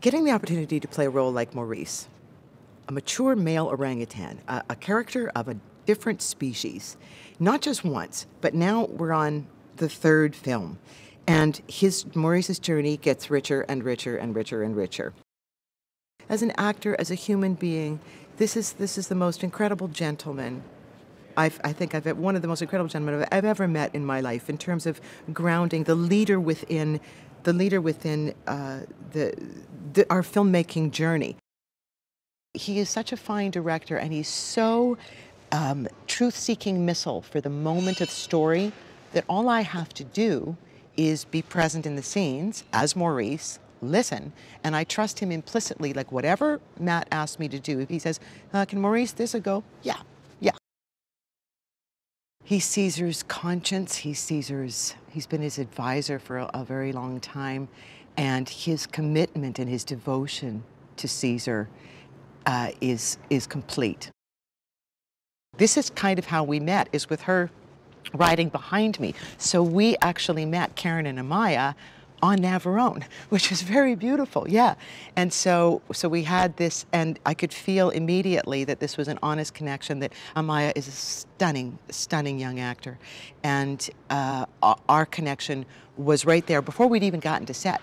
Getting the opportunity to play a role like Maurice, a mature male orangutan, a, a character of a different species, not just once, but now we're on the third film. And his Maurice's journey gets richer and richer and richer and richer. As an actor, as a human being, this is this is the most incredible gentleman I've, i think I've one of the most incredible gentlemen I've ever met in my life in terms of grounding the leader within the leader within uh, the the, our filmmaking journey. He is such a fine director and he's so um, truth-seeking missile for the moment of story that all I have to do is be present in the scenes as Maurice, listen, and I trust him implicitly, like whatever Matt asks me to do, if he says, uh, can Maurice this, or go, yeah, yeah. He's Caesar's conscience, he's Caesar's, he's been his advisor for a, a very long time and his commitment and his devotion to Caesar uh, is, is complete. This is kind of how we met, is with her riding behind me. So we actually met Karen and Amaya on Navarone, which is very beautiful, yeah. And so, so we had this, and I could feel immediately that this was an honest connection, that Amaya is a stunning, stunning young actor. And uh, our connection was right there before we'd even gotten to set.